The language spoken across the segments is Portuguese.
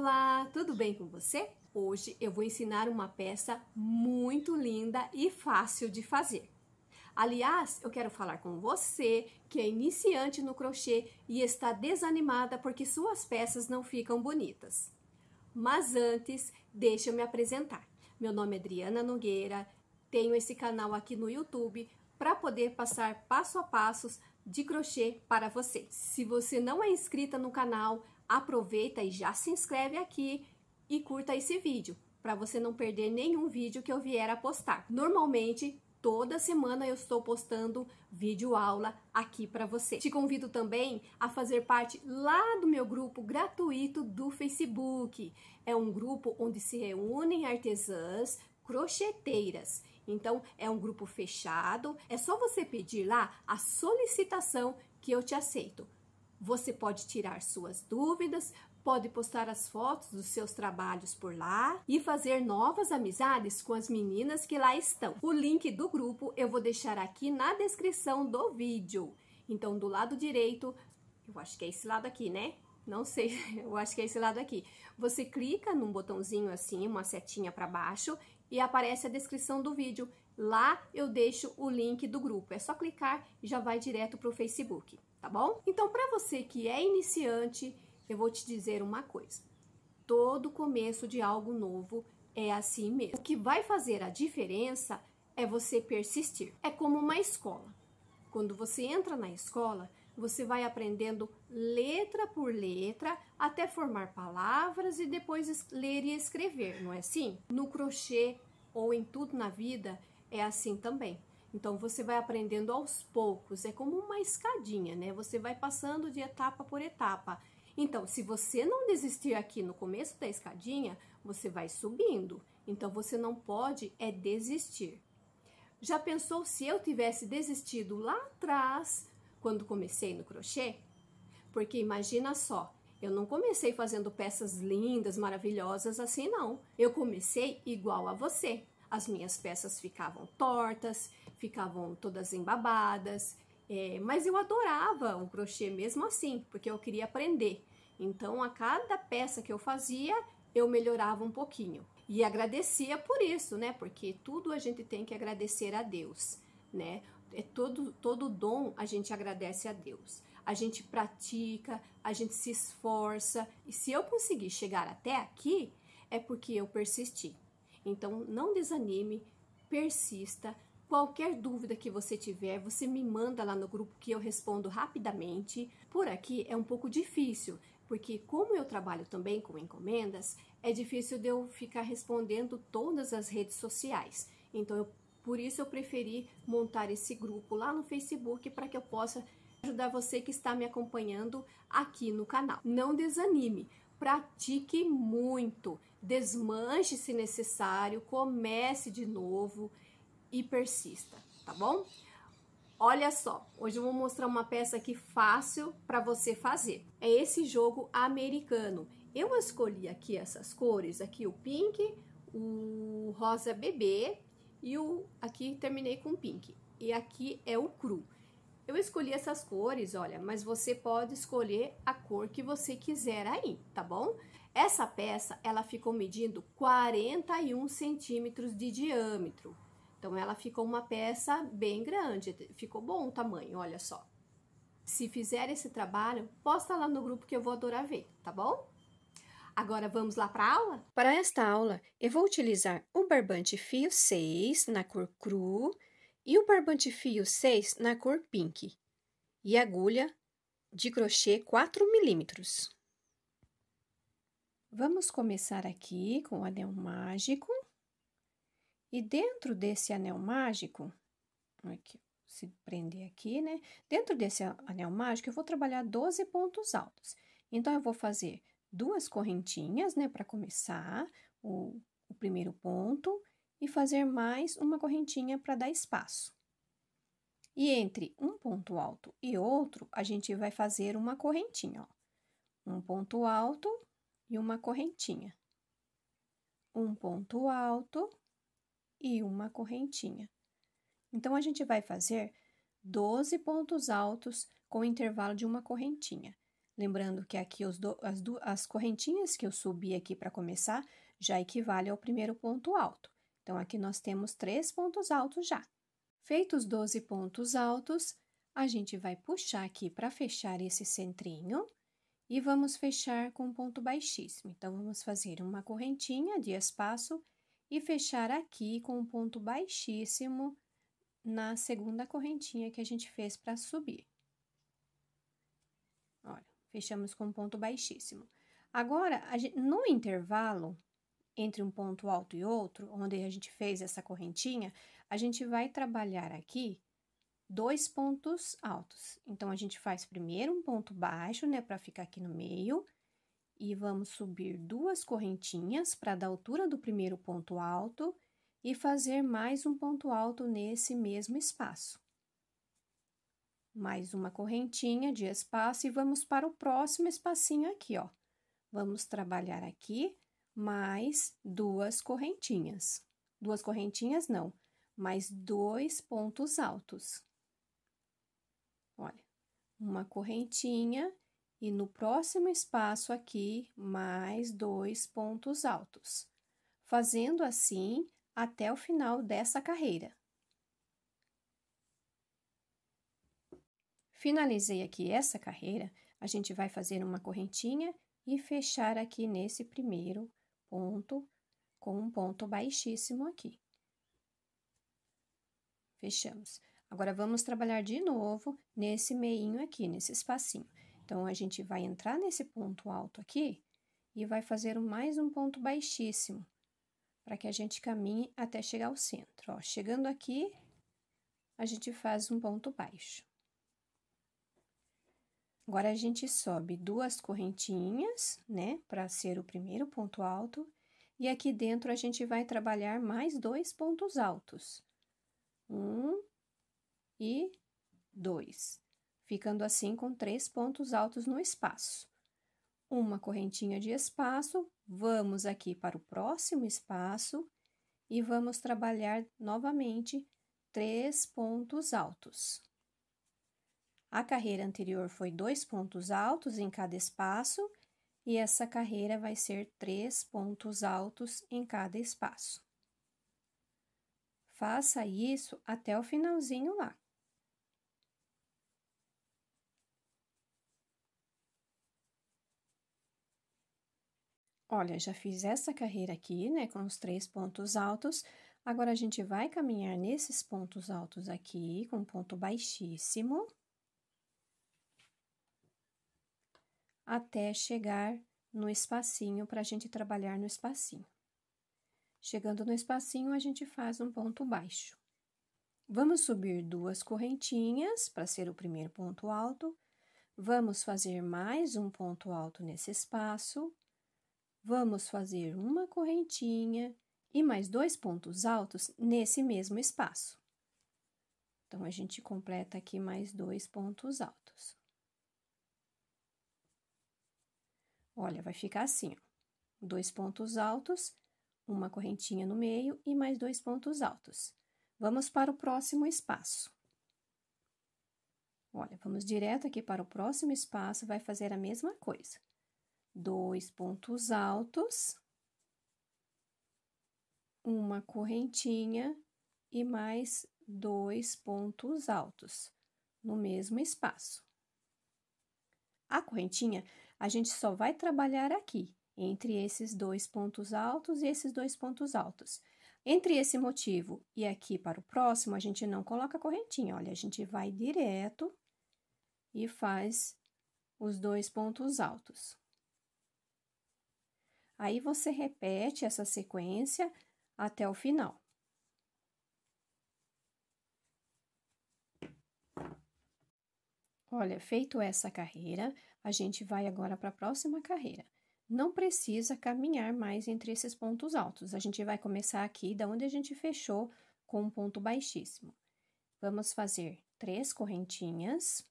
Olá, tudo bem com você? Hoje eu vou ensinar uma peça muito linda e fácil de fazer. Aliás, eu quero falar com você que é iniciante no crochê e está desanimada porque suas peças não ficam bonitas. Mas antes, deixa eu me apresentar. Meu nome é Adriana Nogueira, tenho esse canal aqui no YouTube para poder passar passo a passos de crochê para você. Se você não é inscrita no canal, aproveita e já se inscreve aqui e curta esse vídeo para você não perder nenhum vídeo que eu vier a postar. Normalmente, toda semana eu estou postando vídeo aula aqui para você. Te convido também a fazer parte lá do meu grupo gratuito do Facebook. É um grupo onde se reúnem artesãs crocheteiras. Então, é um grupo fechado. É só você pedir lá a solicitação que eu te aceito. Você pode tirar suas dúvidas, pode postar as fotos dos seus trabalhos por lá e fazer novas amizades com as meninas que lá estão. O link do grupo eu vou deixar aqui na descrição do vídeo. Então, do lado direito, eu acho que é esse lado aqui, né? Não sei, eu acho que é esse lado aqui. Você clica num botãozinho assim, uma setinha para baixo e aparece a descrição do vídeo. Lá eu deixo o link do grupo. É só clicar e já vai direto para o Facebook tá bom? Então, para você que é iniciante, eu vou te dizer uma coisa. Todo começo de algo novo é assim mesmo. O que vai fazer a diferença é você persistir. É como uma escola. Quando você entra na escola, você vai aprendendo letra por letra até formar palavras e depois ler e escrever, não é assim? No crochê ou em tudo na vida é assim também. Então você vai aprendendo aos poucos, é como uma escadinha, né? Você vai passando de etapa por etapa. Então, se você não desistir aqui no começo da escadinha, você vai subindo. Então você não pode é desistir. Já pensou se eu tivesse desistido lá atrás, quando comecei no crochê? Porque imagina só, eu não comecei fazendo peças lindas, maravilhosas assim não. Eu comecei igual a você. As minhas peças ficavam tortas, ficavam todas embabadas. É, mas eu adorava o crochê mesmo assim, porque eu queria aprender. Então, a cada peça que eu fazia, eu melhorava um pouquinho. E agradecia por isso, né? Porque tudo a gente tem que agradecer a Deus, né? É todo, todo dom a gente agradece a Deus. A gente pratica, a gente se esforça. E se eu conseguir chegar até aqui, é porque eu persisti. Então, não desanime, persista, Qualquer dúvida que você tiver, você me manda lá no grupo que eu respondo rapidamente. Por aqui é um pouco difícil, porque como eu trabalho também com encomendas, é difícil de eu ficar respondendo todas as redes sociais. Então, eu, por isso eu preferi montar esse grupo lá no Facebook para que eu possa ajudar você que está me acompanhando aqui no canal. Não desanime, pratique muito, desmanche se necessário, comece de novo e persista, tá bom? Olha só, hoje eu vou mostrar uma peça aqui fácil para você fazer. É esse jogo americano. Eu escolhi aqui essas cores, aqui o pink, o rosa bebê e o aqui terminei com pink. E aqui é o cru. Eu escolhi essas cores, olha, mas você pode escolher a cor que você quiser aí, tá bom? Essa peça, ela ficou medindo 41 centímetros de diâmetro. Então, ela ficou uma peça bem grande, ficou bom o tamanho, olha só. Se fizer esse trabalho, posta lá no grupo que eu vou adorar ver, tá bom? Agora vamos lá para a aula? Para esta aula, eu vou utilizar o barbante fio 6 na cor cru e o barbante fio 6 na cor pink e agulha de crochê 4 milímetros. Vamos começar aqui com o anel mágico. E dentro desse anel mágico, aqui, se prender aqui, né? Dentro desse anel mágico, eu vou trabalhar 12 pontos altos. Então, eu vou fazer duas correntinhas, né? Para começar o, o primeiro ponto e fazer mais uma correntinha para dar espaço. E entre um ponto alto e outro, a gente vai fazer uma correntinha, ó. Um ponto alto e uma correntinha. Um ponto alto e uma correntinha. Então, a gente vai fazer 12 pontos altos com intervalo de uma correntinha. Lembrando que aqui do, as, do, as correntinhas que eu subi aqui para começar já equivale ao primeiro ponto alto. Então, aqui nós temos três pontos altos já. Feitos 12 pontos altos, a gente vai puxar aqui para fechar esse centrinho e vamos fechar com um ponto baixíssimo. Então, vamos fazer uma correntinha de espaço e fechar aqui com um ponto baixíssimo na segunda correntinha que a gente fez para subir. Olha, fechamos com um ponto baixíssimo. Agora, gente, no intervalo entre um ponto alto e outro, onde a gente fez essa correntinha, a gente vai trabalhar aqui dois pontos altos. Então, a gente faz primeiro um ponto baixo, né, para ficar aqui no meio, e vamos subir duas correntinhas para dar altura do primeiro ponto alto e fazer mais um ponto alto nesse mesmo espaço. Mais uma correntinha de espaço e vamos para o próximo espacinho aqui, ó. Vamos trabalhar aqui mais duas correntinhas. Duas correntinhas não, mais dois pontos altos. Olha, uma correntinha e no próximo espaço aqui, mais dois pontos altos, fazendo assim até o final dessa carreira. Finalizei aqui essa carreira, a gente vai fazer uma correntinha e fechar aqui nesse primeiro ponto com um ponto baixíssimo aqui. Fechamos. Agora, vamos trabalhar de novo nesse meinho aqui, nesse espacinho. Então, a gente vai entrar nesse ponto alto aqui e vai fazer mais um ponto baixíssimo, para que a gente caminhe até chegar ao centro. Ó, chegando aqui, a gente faz um ponto baixo. Agora, a gente sobe duas correntinhas, né, para ser o primeiro ponto alto, e aqui dentro a gente vai trabalhar mais dois pontos altos. Um e dois ficando assim com três pontos altos no espaço. Uma correntinha de espaço, vamos aqui para o próximo espaço e vamos trabalhar novamente três pontos altos. A carreira anterior foi dois pontos altos em cada espaço e essa carreira vai ser três pontos altos em cada espaço. Faça isso até o finalzinho lá. Olha, já fiz essa carreira aqui, né, com os três pontos altos. Agora, a gente vai caminhar nesses pontos altos aqui, com ponto baixíssimo. Até chegar no espacinho, para a gente trabalhar no espacinho. Chegando no espacinho, a gente faz um ponto baixo. Vamos subir duas correntinhas para ser o primeiro ponto alto. Vamos fazer mais um ponto alto nesse espaço. Vamos fazer uma correntinha e mais dois pontos altos nesse mesmo espaço. Então, a gente completa aqui mais dois pontos altos. Olha, vai ficar assim, ó. Dois pontos altos, uma correntinha no meio e mais dois pontos altos. Vamos para o próximo espaço. Olha, vamos direto aqui para o próximo espaço, vai fazer a mesma coisa dois pontos altos, uma correntinha e mais dois pontos altos no mesmo espaço. A correntinha a gente só vai trabalhar aqui, entre esses dois pontos altos e esses dois pontos altos. Entre esse motivo e aqui para o próximo, a gente não coloca correntinha, olha, a gente vai direto e faz os dois pontos altos. Aí você repete essa sequência até o final. Olha, feito essa carreira, a gente vai agora para a próxima carreira. Não precisa caminhar mais entre esses pontos altos. A gente vai começar aqui da onde a gente fechou com um ponto baixíssimo. Vamos fazer três correntinhas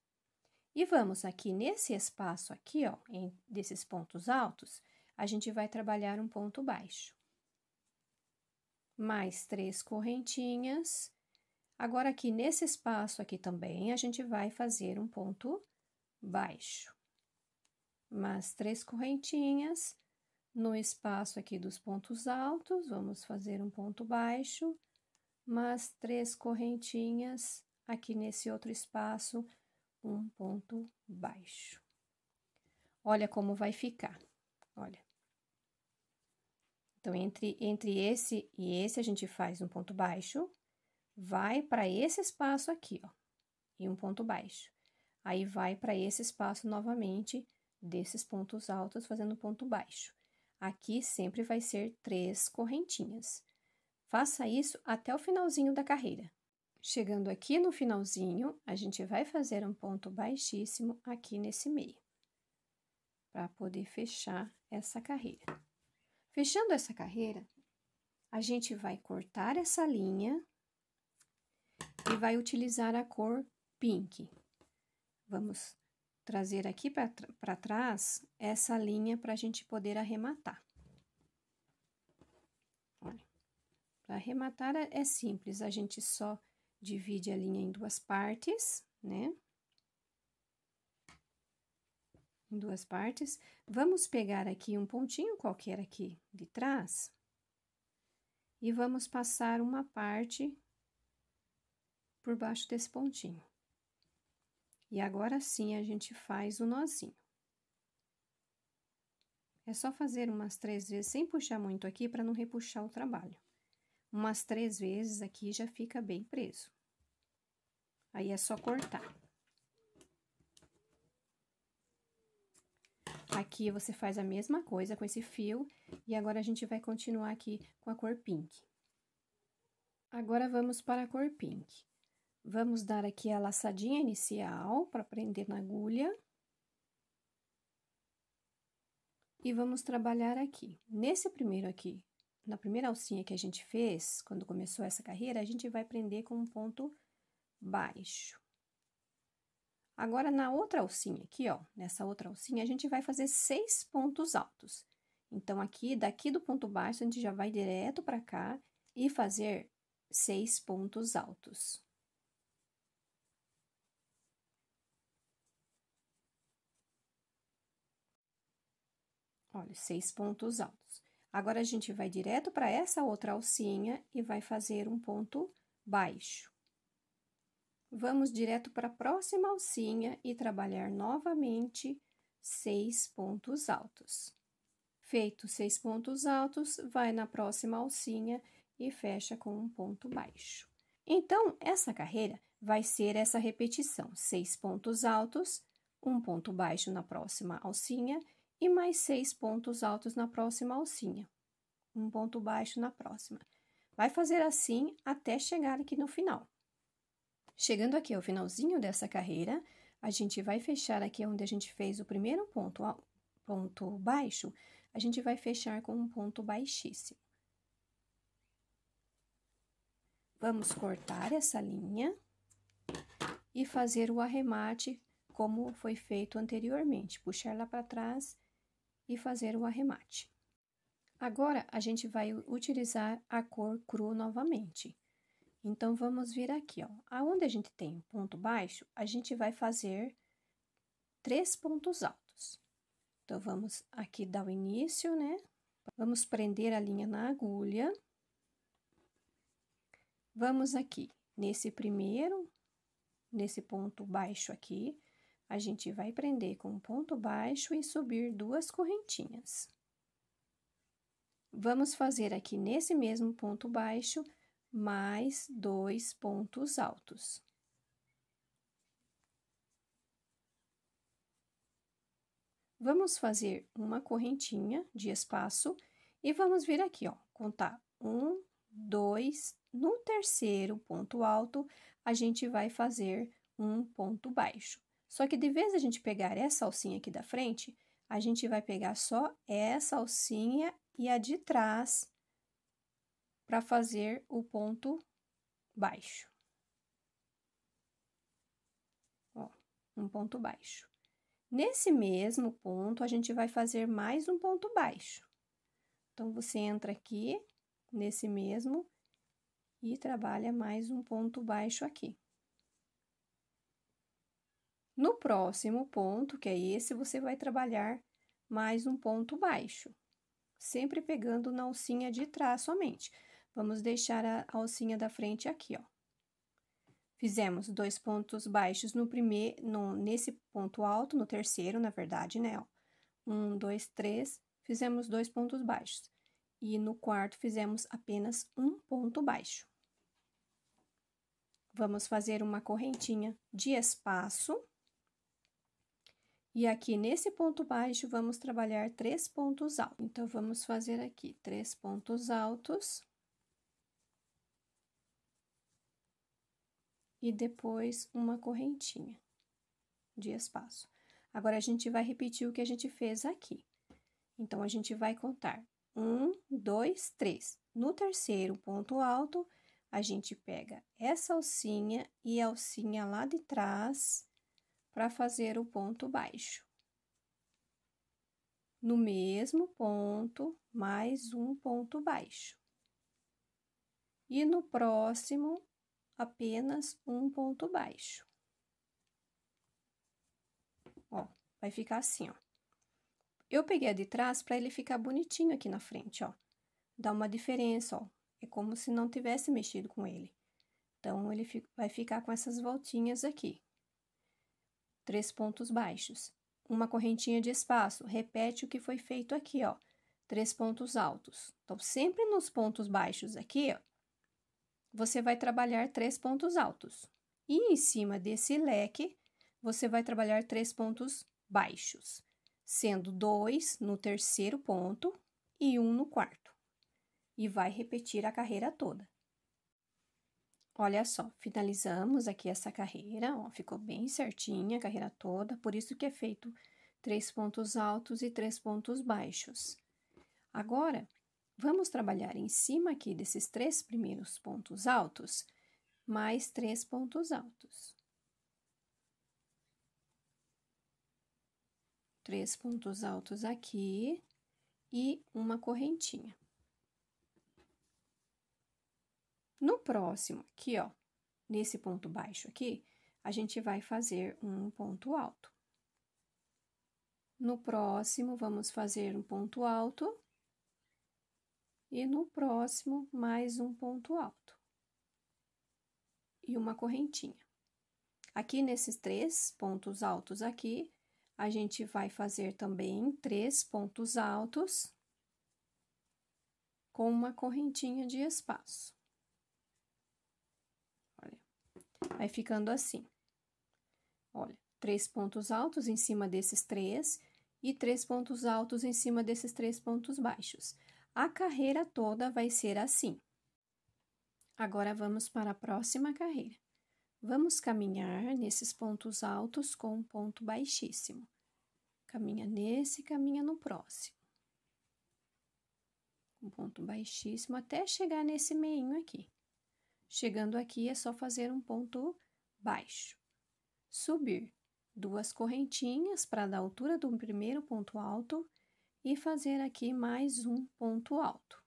e vamos aqui nesse espaço aqui, ó, em, desses pontos altos, a gente vai trabalhar um ponto baixo. Mais três correntinhas. Agora, aqui nesse espaço aqui também, a gente vai fazer um ponto baixo. Mais três correntinhas. No espaço aqui dos pontos altos, vamos fazer um ponto baixo. Mais três correntinhas. Aqui nesse outro espaço, um ponto baixo. Olha como vai ficar, olha. Então, entre, entre esse e esse, a gente faz um ponto baixo, vai para esse espaço aqui, ó, e um ponto baixo. Aí, vai para esse espaço novamente, desses pontos altos, fazendo ponto baixo. Aqui, sempre vai ser três correntinhas. Faça isso até o finalzinho da carreira. Chegando aqui no finalzinho, a gente vai fazer um ponto baixíssimo aqui nesse meio, para poder fechar essa carreira. Fechando essa carreira, a gente vai cortar essa linha e vai utilizar a cor pink. Vamos trazer aqui para trás essa linha para a gente poder arrematar. para arrematar é, é simples, a gente só divide a linha em duas partes, né? em duas partes. Vamos pegar aqui um pontinho qualquer aqui de trás e vamos passar uma parte por baixo desse pontinho. E agora sim, a gente faz o nozinho. É só fazer umas três vezes, sem puxar muito aqui, para não repuxar o trabalho. Umas três vezes aqui já fica bem preso. Aí é só cortar. Aqui você faz a mesma coisa com esse fio, e agora a gente vai continuar aqui com a cor pink. Agora, vamos para a cor pink. Vamos dar aqui a laçadinha inicial para prender na agulha. E vamos trabalhar aqui. Nesse primeiro aqui, na primeira alcinha que a gente fez, quando começou essa carreira, a gente vai prender com um ponto baixo. Agora, na outra alcinha aqui, ó, nessa outra alcinha, a gente vai fazer seis pontos altos. Então, aqui, daqui do ponto baixo, a gente já vai direto para cá e fazer seis pontos altos. Olha, seis pontos altos. Agora, a gente vai direto para essa outra alcinha e vai fazer um ponto baixo. Vamos direto para a próxima alcinha e trabalhar novamente seis pontos altos. Feito seis pontos altos, vai na próxima alcinha e fecha com um ponto baixo. Então, essa carreira vai ser essa repetição: seis pontos altos, um ponto baixo na próxima alcinha e mais seis pontos altos na próxima alcinha, um ponto baixo na próxima. Vai fazer assim até chegar aqui no final. Chegando aqui ao finalzinho dessa carreira, a gente vai fechar aqui onde a gente fez o primeiro ponto, ponto baixo, a gente vai fechar com um ponto baixíssimo. Vamos cortar essa linha e fazer o arremate como foi feito anteriormente, puxar lá para trás e fazer o arremate. Agora, a gente vai utilizar a cor cru novamente. Então, vamos vir aqui, ó. Aonde a gente tem um ponto baixo, a gente vai fazer três pontos altos. Então, vamos aqui dar o início, né? Vamos prender a linha na agulha. Vamos aqui nesse primeiro, nesse ponto baixo aqui, a gente vai prender com um ponto baixo e subir duas correntinhas. Vamos fazer aqui nesse mesmo ponto baixo mais dois pontos altos. Vamos fazer uma correntinha de espaço e vamos vir aqui, ó, contar um, dois, no terceiro ponto alto, a gente vai fazer um ponto baixo. Só que de vez a gente pegar essa alcinha aqui da frente, a gente vai pegar só essa alcinha e a de trás para fazer o ponto baixo. Ó, um ponto baixo. Nesse mesmo ponto, a gente vai fazer mais um ponto baixo. Então, você entra aqui, nesse mesmo, e trabalha mais um ponto baixo aqui. No próximo ponto, que é esse, você vai trabalhar mais um ponto baixo, sempre pegando na alcinha de trás somente. Vamos deixar a alcinha da frente aqui, ó. Fizemos dois pontos baixos no primeiro, no, nesse ponto alto, no terceiro, na verdade, né, ó. Um, dois, três, fizemos dois pontos baixos. E no quarto, fizemos apenas um ponto baixo. Vamos fazer uma correntinha de espaço. E aqui, nesse ponto baixo, vamos trabalhar três pontos altos. Então, vamos fazer aqui três pontos altos. e depois uma correntinha de espaço. Agora, a gente vai repetir o que a gente fez aqui. Então, a gente vai contar um, dois, três. No terceiro ponto alto, a gente pega essa alcinha e a alcinha lá de trás para fazer o ponto baixo. No mesmo ponto, mais um ponto baixo. E no próximo, apenas um ponto baixo. Ó, vai ficar assim, ó. Eu peguei a de trás para ele ficar bonitinho aqui na frente, ó. Dá uma diferença, ó. É como se não tivesse mexido com ele. Então, ele vai ficar com essas voltinhas aqui. Três pontos baixos. Uma correntinha de espaço. Repete o que foi feito aqui, ó. Três pontos altos. Então, sempre nos pontos baixos aqui, ó, você vai trabalhar três pontos altos. E em cima desse leque, você vai trabalhar três pontos baixos, sendo dois no terceiro ponto e um no quarto. E vai repetir a carreira toda. Olha só, finalizamos aqui essa carreira, ó, ficou bem certinha a carreira toda, por isso que é feito três pontos altos e três pontos baixos. Agora, Vamos trabalhar em cima aqui desses três primeiros pontos altos, mais três pontos altos. Três pontos altos aqui e uma correntinha. No próximo, aqui, ó, nesse ponto baixo aqui, a gente vai fazer um ponto alto. No próximo, vamos fazer um ponto alto e no próximo, mais um ponto alto e uma correntinha. Aqui nesses três pontos altos aqui, a gente vai fazer também três pontos altos com uma correntinha de espaço. Olha, vai ficando assim. Olha, três pontos altos em cima desses três e três pontos altos em cima desses três pontos baixos. A carreira toda vai ser assim. Agora vamos para a próxima carreira. Vamos caminhar nesses pontos altos com um ponto baixíssimo. Caminha nesse, caminha no próximo. Um ponto baixíssimo até chegar nesse meinho aqui. Chegando aqui é só fazer um ponto baixo. Subir duas correntinhas para dar altura do primeiro ponto alto e fazer aqui mais um ponto alto.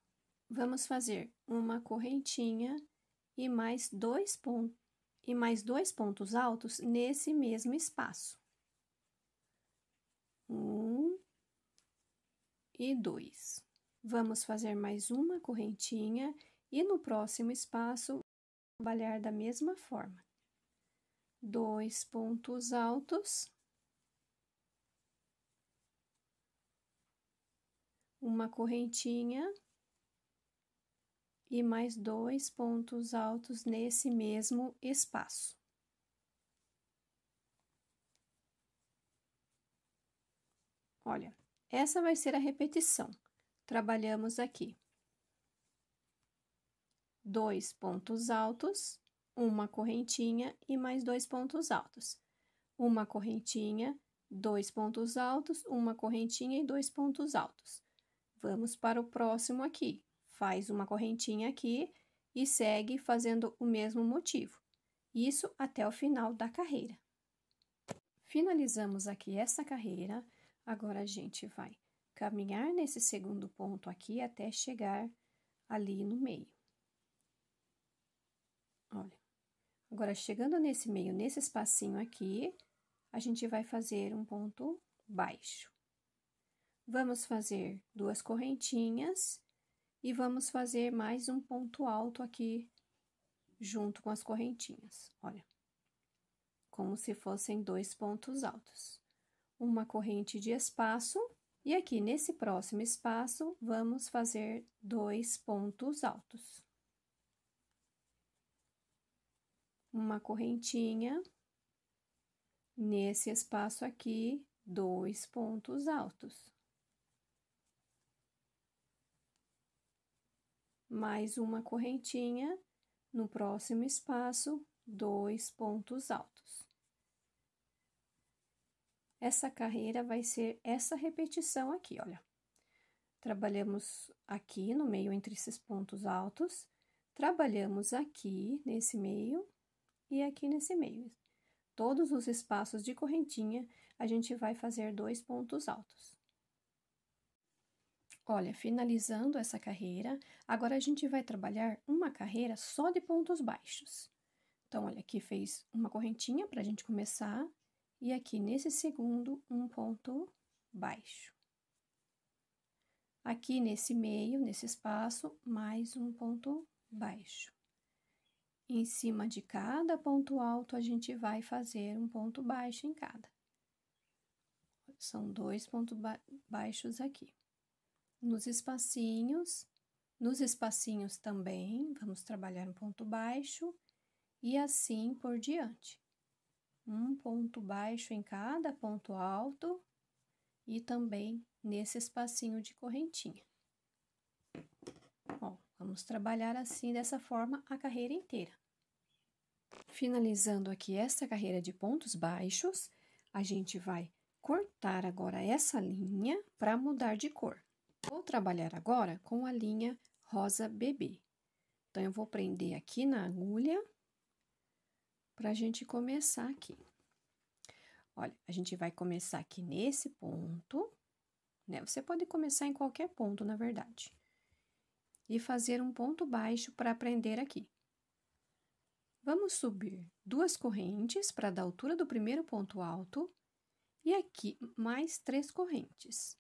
Vamos fazer uma correntinha e mais dois pontos e mais dois pontos altos nesse mesmo espaço. Um e dois. Vamos fazer mais uma correntinha e no próximo espaço trabalhar da mesma forma. Dois pontos altos uma correntinha e mais dois pontos altos nesse mesmo espaço. Olha, essa vai ser a repetição. Trabalhamos aqui. Dois pontos altos, uma correntinha e mais dois pontos altos. Uma correntinha, dois pontos altos, uma correntinha e dois pontos altos Vamos para o próximo aqui. Faz uma correntinha aqui e segue fazendo o mesmo motivo. Isso até o final da carreira. Finalizamos aqui essa carreira. Agora, a gente vai caminhar nesse segundo ponto aqui até chegar ali no meio. Olha. Agora, chegando nesse meio, nesse espacinho aqui, a gente vai fazer um ponto baixo. Vamos fazer duas correntinhas e vamos fazer mais um ponto alto aqui junto com as correntinhas, olha. Como se fossem dois pontos altos. Uma corrente de espaço e aqui nesse próximo espaço vamos fazer dois pontos altos. Uma correntinha nesse espaço aqui, dois pontos altos. mais uma correntinha, no próximo espaço, dois pontos altos. Essa carreira vai ser essa repetição aqui, olha. Trabalhamos aqui no meio entre esses pontos altos, trabalhamos aqui nesse meio e aqui nesse meio. Todos os espaços de correntinha, a gente vai fazer dois pontos altos. Olha, finalizando essa carreira, agora a gente vai trabalhar uma carreira só de pontos baixos. Então, olha, aqui fez uma correntinha para a gente começar, e aqui nesse segundo, um ponto baixo. Aqui nesse meio, nesse espaço, mais um ponto baixo. Em cima de cada ponto alto, a gente vai fazer um ponto baixo em cada. São dois pontos ba baixos aqui nos espacinhos, nos espacinhos também, vamos trabalhar um ponto baixo e assim por diante. Um ponto baixo em cada ponto alto e também nesse espacinho de correntinha. Bom, vamos trabalhar assim, dessa forma, a carreira inteira. Finalizando aqui esta carreira de pontos baixos, a gente vai cortar agora essa linha para mudar de cor. Vou trabalhar agora com a linha rosa bebê. Então, eu vou prender aqui na agulha para a gente começar aqui. Olha, a gente vai começar aqui nesse ponto, né? Você pode começar em qualquer ponto, na verdade. E fazer um ponto baixo para prender aqui. Vamos subir duas correntes para dar altura do primeiro ponto alto e aqui mais três correntes.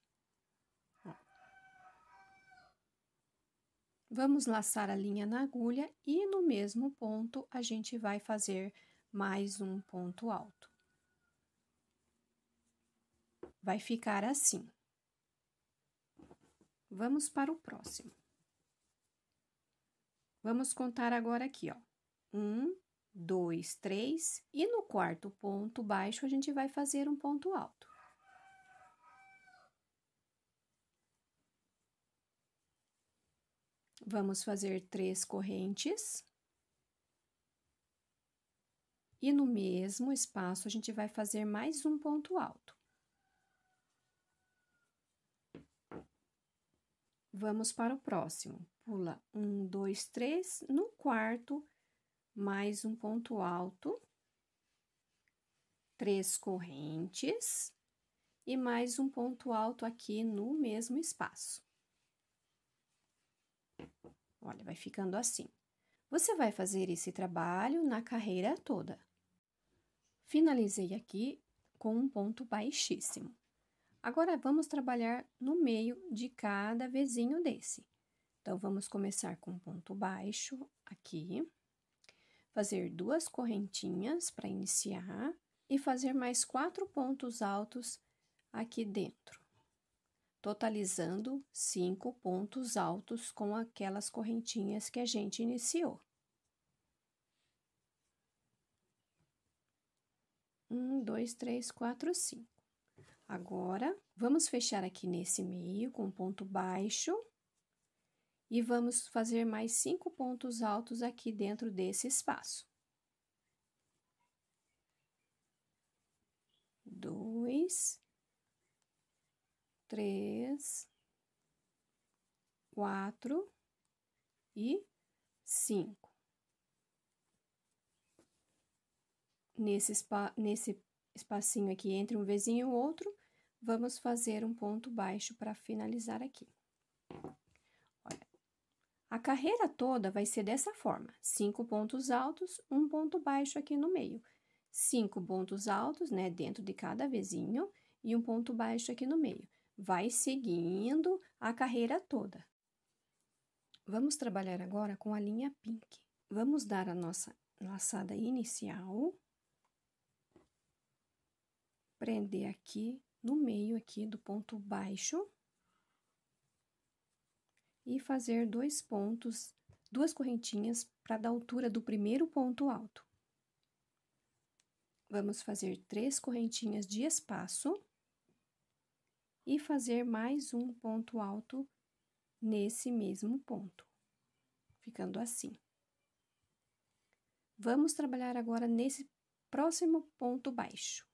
Vamos laçar a linha na agulha e no mesmo ponto a gente vai fazer mais um ponto alto. Vai ficar assim. Vamos para o próximo. Vamos contar agora aqui, ó. Um, dois, três, e no quarto ponto baixo a gente vai fazer um ponto alto. Vamos fazer três correntes. E no mesmo espaço, a gente vai fazer mais um ponto alto. Vamos para o próximo. Pula um, dois, três. No quarto, mais um ponto alto. Três correntes. E mais um ponto alto aqui no mesmo espaço. Olha, vai ficando assim. Você vai fazer esse trabalho na carreira toda. Finalizei aqui com um ponto baixíssimo. Agora, vamos trabalhar no meio de cada vizinho desse. Então, vamos começar com um ponto baixo aqui, fazer duas correntinhas para iniciar e fazer mais quatro pontos altos aqui dentro totalizando cinco pontos altos com aquelas correntinhas que a gente iniciou. Um, dois, três, quatro, cinco. Agora, vamos fechar aqui nesse meio com ponto baixo e vamos fazer mais cinco pontos altos aqui dentro desse espaço. Dois, três, quatro e cinco. Nesse, spa, nesse espacinho aqui entre um vizinho e o outro, vamos fazer um ponto baixo para finalizar aqui. Olha, a carreira toda vai ser dessa forma: cinco pontos altos, um ponto baixo aqui no meio. Cinco pontos altos, né, dentro de cada vizinho, e um ponto baixo aqui no meio vai seguindo a carreira toda. Vamos trabalhar agora com a linha pink. Vamos dar a nossa laçada inicial, prender aqui no meio aqui do ponto baixo e fazer dois pontos, duas correntinhas para dar altura do primeiro ponto alto. Vamos fazer três correntinhas de espaço e fazer mais um ponto alto nesse mesmo ponto, ficando assim. Vamos trabalhar agora nesse próximo ponto baixo.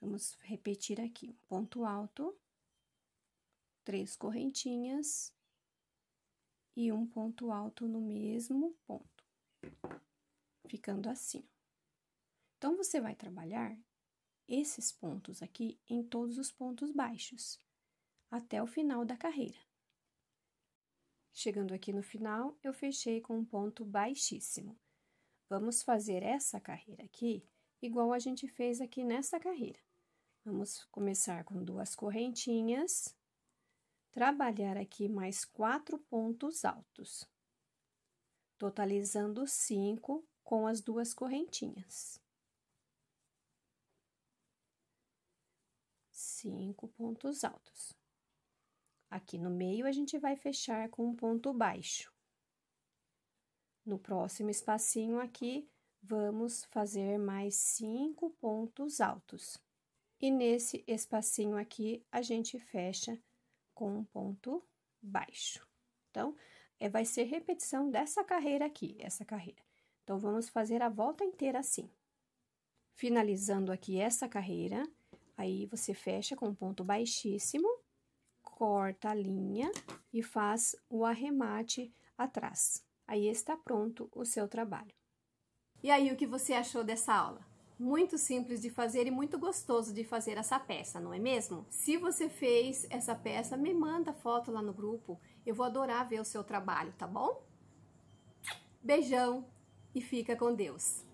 Vamos repetir aqui, um ponto alto, três correntinhas e um ponto alto no mesmo ponto, ficando assim. Então, você vai trabalhar esses pontos aqui em todos os pontos baixos, até o final da carreira. Chegando aqui no final, eu fechei com um ponto baixíssimo. Vamos fazer essa carreira aqui igual a gente fez aqui nessa carreira. Vamos começar com duas correntinhas, trabalhar aqui mais quatro pontos altos, totalizando cinco com as duas correntinhas. cinco pontos altos. Aqui no meio, a gente vai fechar com um ponto baixo. No próximo espacinho aqui, vamos fazer mais cinco pontos altos. E nesse espacinho aqui, a gente fecha com um ponto baixo. Então, é, vai ser repetição dessa carreira aqui, essa carreira. Então, vamos fazer a volta inteira assim. Finalizando aqui essa carreira, Aí, você fecha com um ponto baixíssimo, corta a linha e faz o arremate atrás. Aí, está pronto o seu trabalho. E aí, o que você achou dessa aula? muito simples de fazer e muito gostoso de fazer essa peça, não é mesmo? Se você fez essa peça, me manda foto lá no grupo. Eu vou adorar ver o seu trabalho, tá bom? Beijão e fica com Deus!